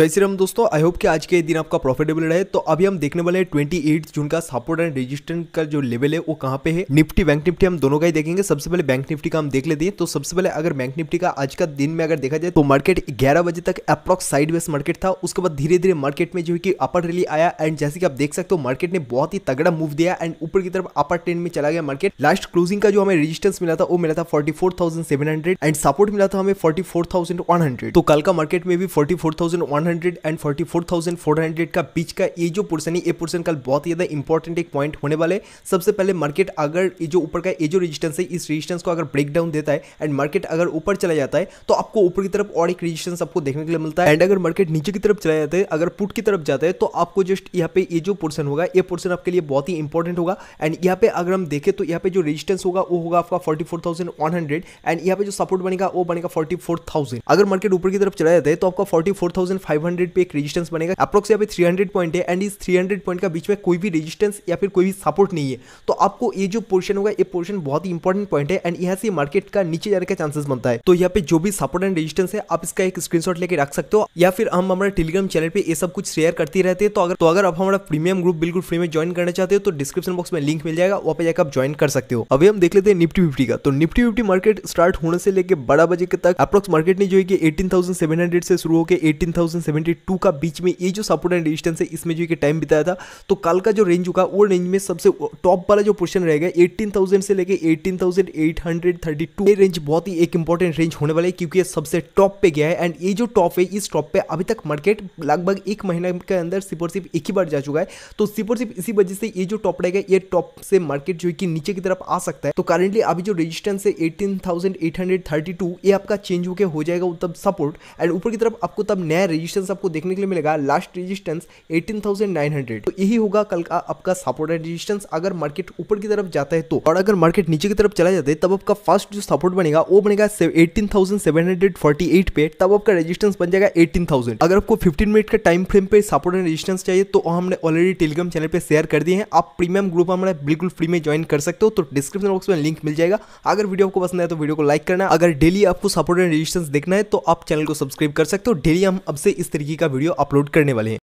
जय श्री राम दोस्तों I hope कि आज के दिन आपका प्रॉफिटेबल रहे तो अभी हम देखने वाले हैं 28 जून का सपोर्ट एंड रेजिस्टेंस का जो लेवल है वो कहाँ पे है निफ्टी बैंक निफ्टी हम दोनों का ही देखेंगे सबसे पहले बैंक निफ्टी का हम देख लेते हैं तो सबसे पहले अगर बैंक निफ्टी का आज का दिन में अगर देखा जाए तो मार्केट ग्यारह बजे तक अप्रॉक्स साइड मार्केट था उसके बाद धीरे धीरे मार्केट में जो है कि अपर रैली आया एंड जैसे कि आप देख सकते हो मार्केट ने बहुत ही तगड़ा मूव दिया एंड ऊपर की तरफ अपर ट्रेंड में चला गया मार्केट लास्ट क्लोजिंग का जो हमें रजिस्टेंस मिला था वो मिला था फोर्टी एंड सपोर्ट मिला था हमें फोर्टी तो कल का मार्केट में भी forty hundred and forty four thousand four hundred का बीच का ये जो पोर्सन है ये पोर्सन कल बहुत ही ज़्यादा इंपॉर्टेंट एक पॉइंट होने वाले सबसे पहले मार्केट अगर ये जो ऊपर का ये जो रेजिस्टेंस है इस रेजिस्टेंस को अगर ब्रेक डाउन देता है एंड मार्केट अगर ऊपर चला जाता है तो आपको ऊपर की तरफ और एक रजिस्टेंस आपको देखने के लिए मिलता है एंड अगर मार्केट नीचे की तरफ चला जाता है अगर पुट की तरफ जाता है तो आपको जस्ट यहाँ पे ये जो पोर्सन होगा ये पोर्सन आपके लिए बहुत ही इंपॉर्टेंट होगा एंड यहाँ पे अगर हम देखें तो यहाँ पे जो रजिस्टेंस होगा वो होगा आपका forty four thousand one hundred and यहाँ पे जो सपोर्ट बनेगा वो बनेगा फोर्टी फोर थाउजेंड अगर मार्केट ऊपर की तरफ चला जाता है तो आपका फोर्टी फोर थाउजेंड फाइव 500 पे एक रेजिस्टेंस बनेगा अप्रोक्स यहाँ पे 300 पॉइंट है एंड इस 300 पॉइंट का बीच में कोई भी रेजिस्टेंस या फिर कोई भी सपोर्ट नहीं है तो आपको ये जो पोर्शन होगा ये पोर्शन बहुत ही इंपॉर्टेंट पॉइंट है एंड यहाँ से मार्केट का नीचे जाने का चांसेस बनता है तो यहाँ पे जो भी सपोर्ट एंड रजिस्टेंस है आप इसका एक स्क्रीन लेके रख सकते हो या फिर हम हमारे टेलीग्राम चैनल पर ये सब कुछ शेयर करती रहते हैं तो अगर तो अगर आप हमारा प्रीमियम ग्रुप बिल्कुल फ्री में ज्वाइन करना चाहते हो तो डिस्क्रिप्शन बॉक्स में लिंक मिल जाएगा वहाँ पे जाकर आप ज्वाइन कर सकते हो अभी हम देख लेते हैं निफ्टी फिफ्टी का तो निफ्टी फिफ्टी मार्केट स्टार्ट होने से लेकर बारह बजे तक अप्रोक्स मार्केट ने जो है कि एटीन से शुरू होकर एटीन 1972 का बीच में ये जो सपोर्ट एंड रेजिस्टेंस है इसमें जो एक टाइम बिताया था तो कल का जो रेंज होगा वो रेंज में सबसे टॉप वाला जो पोर्शन रहेगा 18,000 से लेके 18,832 ये रेंज बहुत ही एक इंपॉर्टेंट रेंज होने वाला है क्योंकि ये सबसे टॉप पे गया है एंड ये जो टॉप है इस टॉप पे अभी तक मार्केट लगभग एक महीने के अंदर सिर्फ सिप एक ही बार जा चुका है तो सिर्फ सिप इसी वजह से ये जो टॉप रहेगा ये टॉप से मार्केट जो है कि नीचे की तरफ आ सकता है तो करेंटली अभी जो रेजिस्टेंस है 18,832 ये आपका चेंज होकर हो जाएगा वो तब सपोर्ट एंड ऊपर की तरफ आपको तब नया रेजिस्टेंस रेजिस्टेंस आपको देखने के लिए मिलेगा लास्ट रेजिस्टेंस 18,900 तो यही होगा कल का आपका सपोर्ट एंड रेजिस्टेंस अगर मार्केट ऊपर की तरफ जाता है तो और अगर मार्केट नीचे की तरफ चला जाता है तब आपका फर्स्ट जो सपोर्ट बनेगा वो बनेगा एटीन पे तब आपका रजिस्टेंस बन जाएगा एटीन अगर आपको फिफ्टीन मिनट का टाइम फ्रेम पे सपोर्ट एंड रजिस्टेंस चाहिए तो हमने ऑलरेडी टेलीग्राम चैनल पर शेयर कर दिए हैं आप प्रीमियम ग्रुप हमारे बिल्कुल फ्री में ज्वाइन कर सकते हो तो डिस्क्रिप्शन बॉक्स में लिंक मिल जाएगा अगर वीडियो आपको पसंद है तो वीडियो को लाइक करना अगर डेली आपको सपोर्ट एंड रजिस्टेंस देखना है तो आप चैनल को सब्सक्राइब कर सकते हो डेली हम अब से इस इस तरीके का वीडियो अपलोड करने वाले हैं